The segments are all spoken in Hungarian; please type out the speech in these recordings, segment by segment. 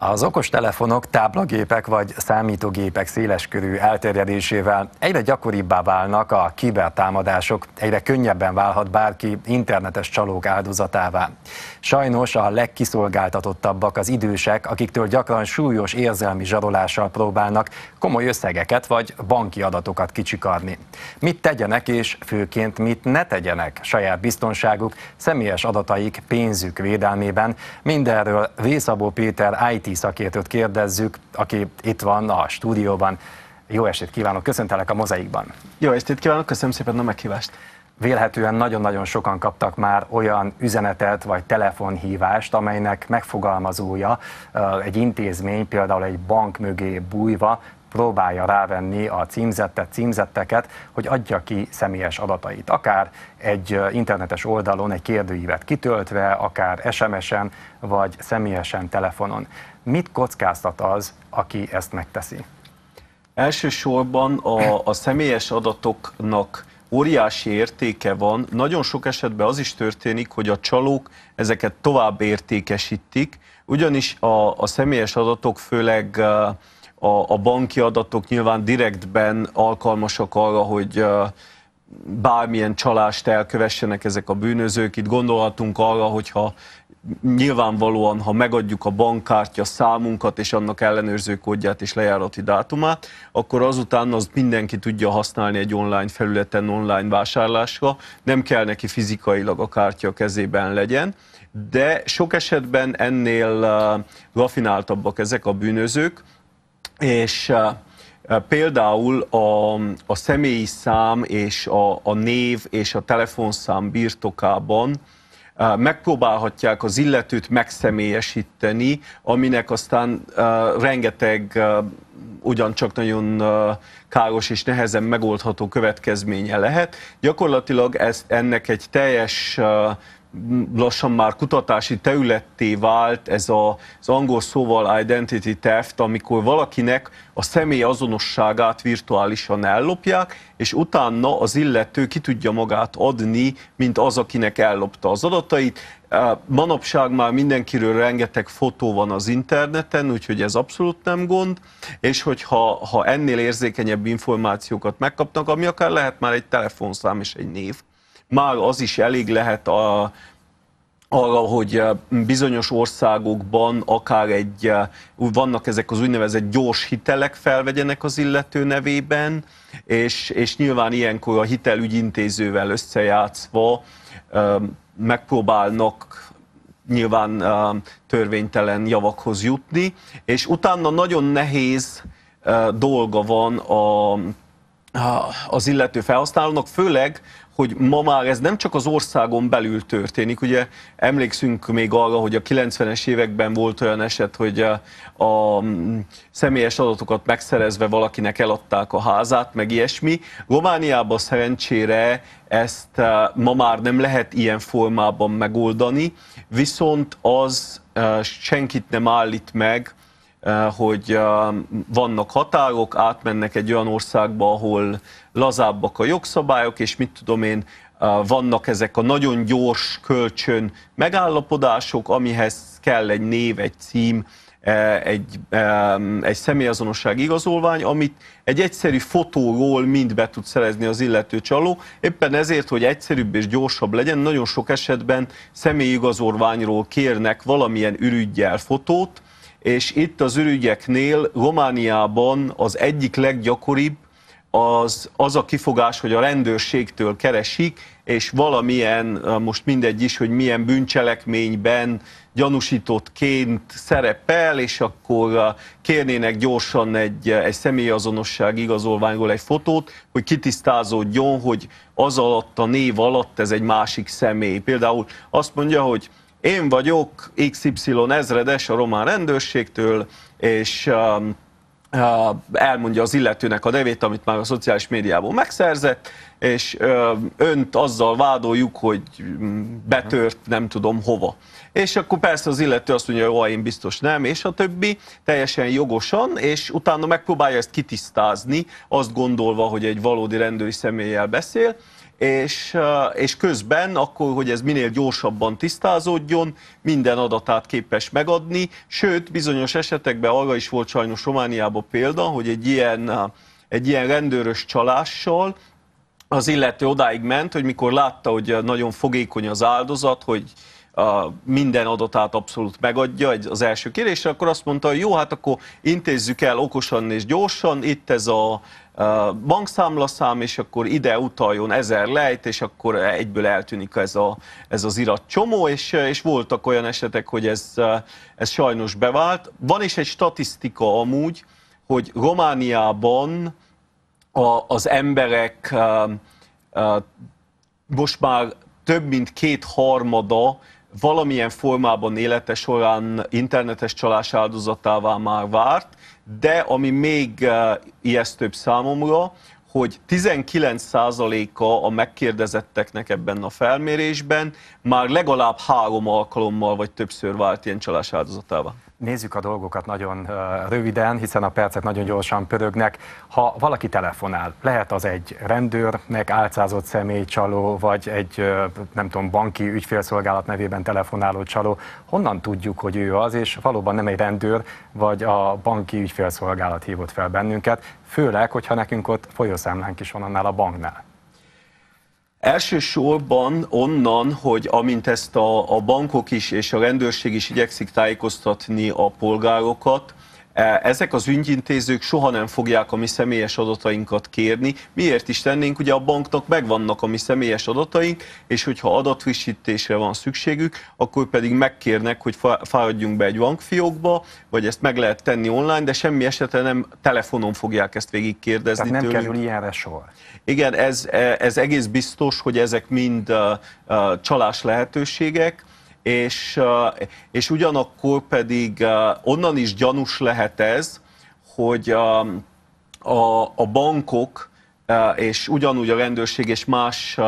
Az okostelefonok, táblagépek vagy számítógépek széleskörű elterjedésével egyre gyakoribbá válnak a kibertámadások, egyre könnyebben válhat bárki internetes csalók áldozatává. Sajnos a legkiszolgáltatottabbak az idősek, akiktől gyakran súlyos érzelmi zsarolással próbálnak komoly összegeket vagy banki adatokat kicsikarni. Mit tegyenek és főként mit ne tegyenek saját biztonságuk, személyes adataik, pénzük védelmében, mindenről Vészabó Péter IT IT szakértőt kérdezzük, aki itt van a stúdióban. Jó estét kívánok, köszöntelek a mozaikban. Jó estét kívánok, köszönöm szépen a meghívást. Vélhetően nagyon-nagyon sokan kaptak már olyan üzenetet vagy telefonhívást, amelynek megfogalmazója egy intézmény, például egy bank mögé bújva próbálja rávenni a címzettet, címzetteket, hogy adja ki személyes adatait. Akár egy internetes oldalon egy kérdőívet kitöltve, akár SMS-en, vagy személyesen telefonon. Mit kockáztat az, aki ezt megteszi? Elsősorban a, a személyes adatoknak óriási értéke van. Nagyon sok esetben az is történik, hogy a csalók ezeket tovább értékesítik, ugyanis a, a személyes adatok főleg a, a banki adatok nyilván direktben alkalmasak arra, hogy bármilyen csalást elkövessenek ezek a bűnözők. Itt gondolhatunk arra, hogyha nyilvánvalóan, ha megadjuk a bankkártya számunkat és annak ellenőrző kódját és lejárati dátumát, akkor azután az mindenki tudja használni egy online felületen online vásárlásra, nem kell neki fizikailag a kártya kezében legyen, de sok esetben ennél rafináltabbak ezek a bűnözők, és Például a, a személyi szám és a, a név és a telefonszám birtokában megpróbálhatják az illetőt megszemélyesíteni, aminek aztán rengeteg ugyancsak nagyon káros és nehezen megoldható következménye lehet. Gyakorlatilag ez ennek egy teljes lassan már kutatási területté vált ez a, az angol szóval identity theft, amikor valakinek a személy azonosságát virtuálisan ellopják, és utána az illető ki tudja magát adni, mint az, akinek ellopta az adatait. Manapság már mindenkiről rengeteg fotó van az interneten, úgyhogy ez abszolút nem gond, és hogyha ha ennél érzékenyebb információkat megkapnak, ami akár lehet már egy telefonszám és egy név, már az is elég lehet a, arra, hogy eh, bizonyos országokban akár egy, eh, vannak ezek az úgynevezett gyors hitelek felvegyenek az illető nevében, és, és nyilván ilyenkor a hitelügyintézővel összejátszva eh, megpróbálnak nyilván törvénytelen javakhoz jutni, és utána nagyon nehéz dolga van a, az illető felhasználónak, főleg, hogy ma már ez nem csak az országon belül történik, ugye emlékszünk még arra, hogy a 90-es években volt olyan eset, hogy eh, a, a mm, személyes adatokat megszerezve valakinek eladták a házát, meg ilyesmi. Romániában szerencsére ezt eh, ma már nem lehet ilyen formában megoldani, viszont az eh, senkit nem állít meg, hogy vannak határok, átmennek egy olyan országba, ahol lazábbak a jogszabályok, és mit tudom én, vannak ezek a nagyon gyors kölcsön megállapodások, amihez kell egy név, egy cím, e, egy, e, egy személyazonosság igazolvány, amit egy egyszerű fotóról mind be tud szerezni az illető csaló. Éppen ezért, hogy egyszerűbb és gyorsabb legyen, nagyon sok esetben személyigazolványról kérnek valamilyen ürügyjel fotót, és itt az ürügyeknél Romániában az egyik leggyakoribb az, az a kifogás, hogy a rendőrségtől keresik, és valamilyen, most mindegy is, hogy milyen bűncselekményben gyanúsítottként szerepel, és akkor kérnének gyorsan egy, egy személyazonosság igazolványról egy fotót, hogy kitisztázódjon, hogy az alatt a név alatt ez egy másik személy. Például azt mondja, hogy én vagyok XY ezredes a román rendőrségtől, és um, elmondja az illetőnek a nevét, amit már a szociális médiából megszerzett, és önt azzal vádoljuk, hogy mm, betört nem tudom hova. És akkor persze az illető azt mondja, hogy én biztos nem, és a többi, teljesen jogosan, és utána megpróbálja ezt kitisztázni, azt gondolva, hogy egy valódi rendőri személlyel beszél, és, és közben akkor, hogy ez minél gyorsabban tisztázódjon, minden adatát képes megadni, sőt, bizonyos esetekben arra is volt sajnos Romániában példa, hogy egy ilyen, egy ilyen rendőrös csalással az illető odáig ment, hogy mikor látta, hogy nagyon fogékony az áldozat, hogy minden adatát abszolút megadja az első kérésre, akkor azt mondta, hogy jó, hát akkor intézzük el okosan és gyorsan, itt ez a bankszámlaszám, és akkor ide utaljon ezer lejt, és akkor egyből eltűnik ez, a, ez az irat csomó, és, és voltak olyan esetek, hogy ez, ez sajnos bevált. Van is egy statisztika amúgy, hogy Romániában a, az emberek a, a, most már több mint kétharmada valamilyen formában élete során internetes csalás áldozatává már várt, de ami még eh, ijesztőbb számomra, hogy 19%-a a megkérdezetteknek ebben a felmérésben már legalább három alkalommal vagy többször vált ilyen csalás áldozatává nézzük a dolgokat nagyon röviden, hiszen a percek nagyon gyorsan pörögnek. Ha valaki telefonál, lehet az egy rendőrnek álcázott személy csaló, vagy egy, nem tudom, banki ügyfélszolgálat nevében telefonáló csaló, honnan tudjuk, hogy ő az, és valóban nem egy rendőr, vagy a banki ügyfélszolgálat hívott fel bennünket, főleg, hogyha nekünk ott folyószámlánk is van annál a banknál. Elsősorban onnan, hogy amint ezt a, a bankok is és a rendőrség is igyekszik tájékoztatni a polgárokat, E, ezek az ügyintézők soha nem fogják a mi személyes adatainkat kérni. Miért is tennénk? Ugye a banknak megvannak a mi személyes adataink, és hogyha adatfrissítésre van szükségük, akkor pedig megkérnek, hogy fáradjunk be egy bankfiókba, vagy ezt meg lehet tenni online, de semmi esetre nem telefonon fogják ezt végigkérdezni Tehát nem tőlünk. kerül ilyenre soha. Igen, ez, e, ez egész biztos, hogy ezek mind uh, uh, csalás lehetőségek, és, eh, és ugyanakkor pedig eh, onnan is gyanús lehet ez, hogy a, eh, a, a bankok és ugyanúgy a rendőrség és más,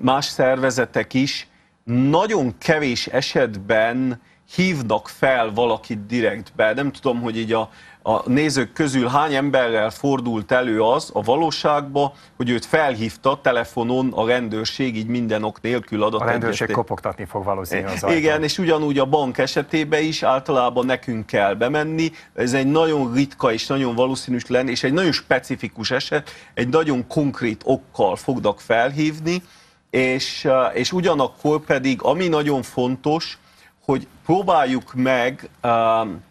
más szervezetek is nagyon kevés esetben hívnak fel valakit direktbe. Nem tudom, hogy így a, a nézők közül hány emberrel fordult elő az a valóságba, hogy őt felhívta telefonon a rendőrség, így minden ok nélkül adott. A rendőrség egyet. kopogtatni fog valószínűleg az Igen, és ugyanúgy a bank esetében is általában nekünk kell bemenni. Ez egy nagyon ritka és nagyon valószínűtlen, és egy nagyon specifikus eset, egy nagyon konkrét okkal fognak felhívni, és, eh, és ugyanakkor pedig, ami nagyon fontos, hogy próbáljuk meg um,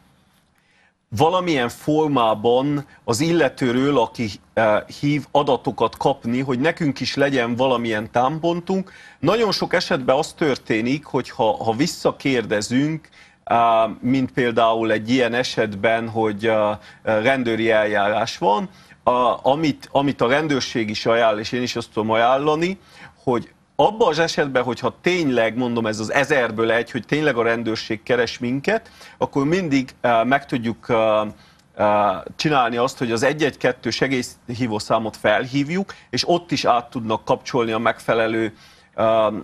valamilyen formában az illetőről, aki eh, hív adatokat kapni, hogy nekünk is legyen valamilyen támpontunk. Nagyon sok esetben az történik, hogy ha, ha visszakérdezünk, eh, mint például egy ilyen esetben, hogy eh, rendőri eljárás van, amit, amit a rendőrség is ajánl, és én is azt tudom ajánlani, hogy abban az esetben, hogyha tényleg, mondom, ez az ezerből egy, hogy tényleg a rendőrség keres minket, akkor mindig uh, meg tudjuk uh, uh, csinálni azt, hogy az 112 segélyhívó számot felhívjuk, és ott is át tudnak kapcsolni a megfelelő uh,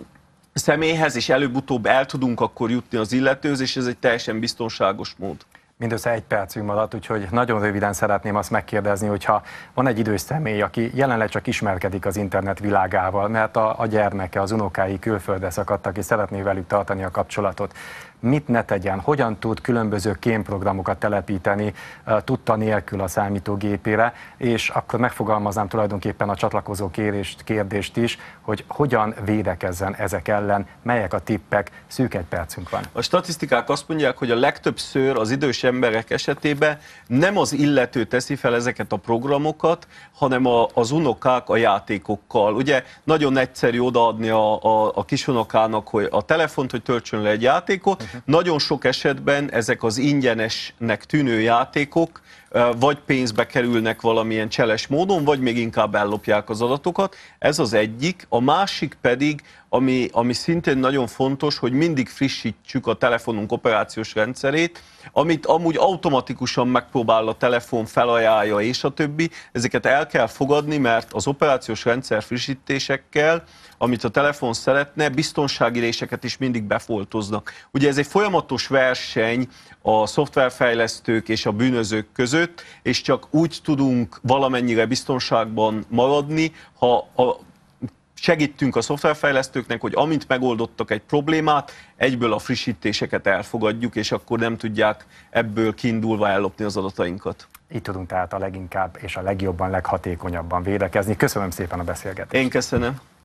személyhez, és előbb-utóbb el tudunk akkor jutni az illetőhöz, és ez egy teljesen biztonságos mód mindössze egy percünk maradt, úgyhogy nagyon röviden szeretném azt megkérdezni, hogyha van egy idős személy, aki jelenleg csak ismerkedik az internet világával, mert a, a gyermeke, az unokái külföldre szakadtak, és szeretné velük tartani a kapcsolatot mit ne tegyen, hogyan tud különböző kémprogramokat telepíteni eh, tudta nélkül a számítógépére, és akkor megfogalmaznám tulajdonképpen a csatlakozó kérést, kérdést is, hogy hogyan védekezzen ezek ellen, melyek a tippek, szűk egy percünk van. A statisztikák azt mondják, hogy a legtöbbször az idős emberek esetében nem az illető teszi fel ezeket a programokat, hanem a, az unokák a játékokkal. Ugye nagyon egyszerű odaadni a, a, a kisunokának hogy a telefont, hogy töltsön le egy játékot, nagyon sok esetben ezek az ingyenesnek tűnő játékok vagy pénzbe kerülnek valamilyen cseles módon, vagy még inkább ellopják az adatokat. Ez az egyik. A másik pedig ami, ami szintén nagyon fontos, hogy mindig frissítsük a telefonunk operációs rendszerét, amit amúgy automatikusan megpróbál a telefon, felajánlja és a többi. Ezeket el kell fogadni, mert az operációs rendszer frissítésekkel, amit a telefon szeretne, biztonsági réseket is mindig befoltoznak. Ugye ez egy folyamatos verseny a szoftverfejlesztők és a bűnözők között, és csak úgy tudunk valamennyire biztonságban maradni, ha a segítünk a szoftverfejlesztőknek, hogy amint megoldottak egy problémát, egyből a frissítéseket elfogadjuk, és akkor nem tudják ebből kiindulva ellopni az adatainkat. Így tudunk tehát a leginkább és a legjobban, leghatékonyabban védekezni. Köszönöm szépen a beszélgetést. Én köszönöm.